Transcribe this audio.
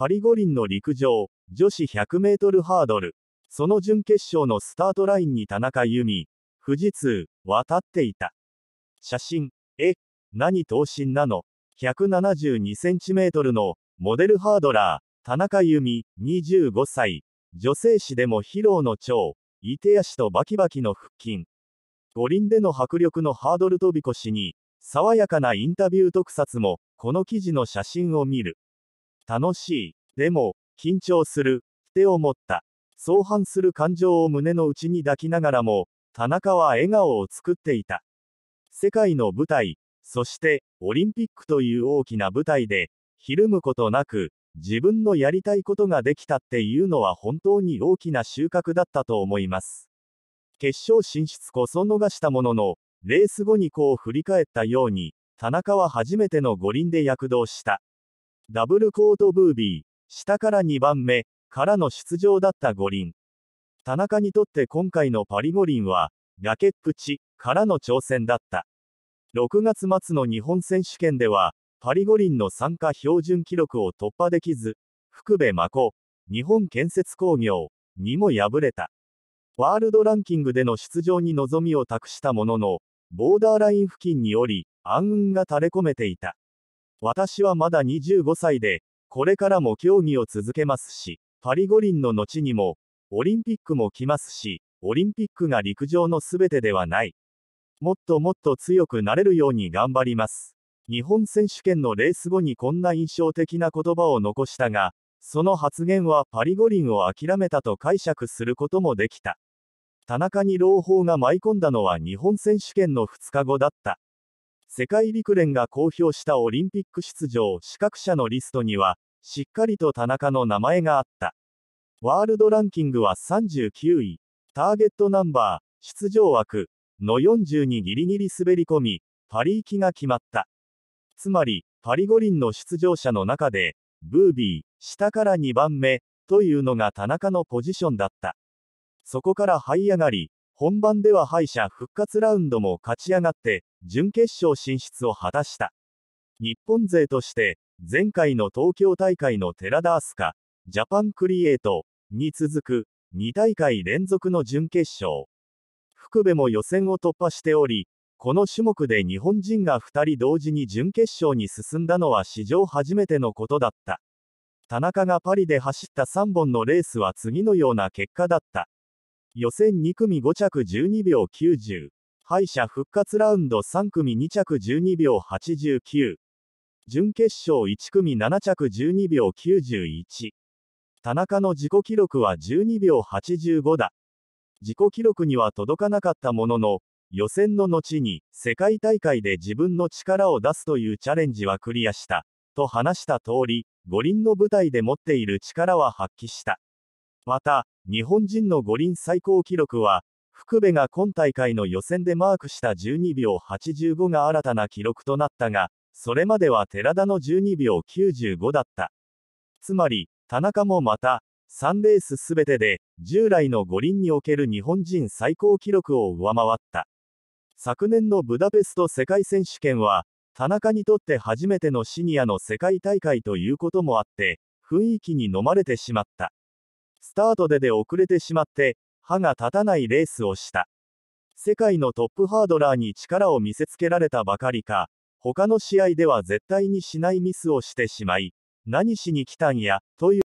パリ五輪の陸上、女子100メートルハードル。その準決勝のスタートラインに田中由美、富士通、渡っていた。写真、え、何等身なの ?172 センチメートルの、モデルハードラー、田中由美、25歳。女性誌でも疲労の長、いて足とバキバキの腹筋。五輪での迫力のハードル飛び越しに、爽やかなインタビュー特撮も、この記事の写真を見る。楽しい。でも、緊張する。って思った。相反する感情を胸の内に抱きながらも、田中は笑顔を作っていた。世界の舞台、そして、オリンピックという大きな舞台で、ひるむことなく、自分のやりたいことができたっていうのは本当に大きな収穫だったと思います。決勝進出こそ逃したものの、レース後にこう振り返ったように、田中は初めての五輪で躍動した。ダブルコートブービー、下から2番目、からの出場だった五輪。田中にとって今回のパリ五輪は、崖っぷちからの挑戦だった。6月末の日本選手権では、パリ五輪の参加標準記録を突破できず、福部真子、日本建設工業にも敗れた。ワールドランキングでの出場に望みを託したものの、ボーダーライン付近におり、暗雲が垂れ込めていた。私はまだ25歳で、これからも競技を続けますし、パリ五輪の後にも、オリンピックも来ますし、オリンピックが陸上のすべてではない。もっともっと強くなれるように頑張ります。日本選手権のレース後にこんな印象的な言葉を残したが、その発言はパリ五輪を諦めたと解釈することもできた。田中に朗報が舞い込んだのは日本選手権の2日後だった。世界陸連が公表したオリンピック出場資格者のリストには、しっかりと田中の名前があった。ワールドランキングは39位、ターゲットナンバー、出場枠の40にギリギリ滑り込み、パリ行きが決まった。つまり、パリ五輪の出場者の中で、ブービー、下から2番目、というのが田中のポジションだった。そこから這い上がり、本番では敗者復活ラウンドも勝ち上がって、準決勝進出を果たした。日本勢として、前回の東京大会の寺田明日香、ジャパンクリエイトに続く2大会連続の準決勝。福部も予選を突破しており、この種目で日本人が2人同時に準決勝に進んだのは史上初めてのことだった。田中がパリで走った3本のレースは次のような結果だった。予選2組5着12秒90。敗者復活ラウンド3組2着12秒89。準決勝1組7着12秒91。田中の自己記録は12秒85だ。自己記録には届かなかったものの、予選の後に世界大会で自分の力を出すというチャレンジはクリアした。と話した通り、五輪の舞台で持っている力は発揮した。また、日本人の五輪最高記録は、福部が今大会の予選でマークした12秒85が新たな記録となったが、それまでは寺田の12秒95だった。つまり、田中もまた、3レースすべてで、従来の五輪における日本人最高記録を上回った。昨年のブダペスト世界選手権は、田中にとって初めてのシニアの世界大会ということもあって、雰囲気に飲まれてしまった。スタートでで遅れてしまって、歯が立たないレースをした。世界のトップハードラーに力を見せつけられたばかりか、他の試合では絶対にしないミスをしてしまい、何しに来たんや、という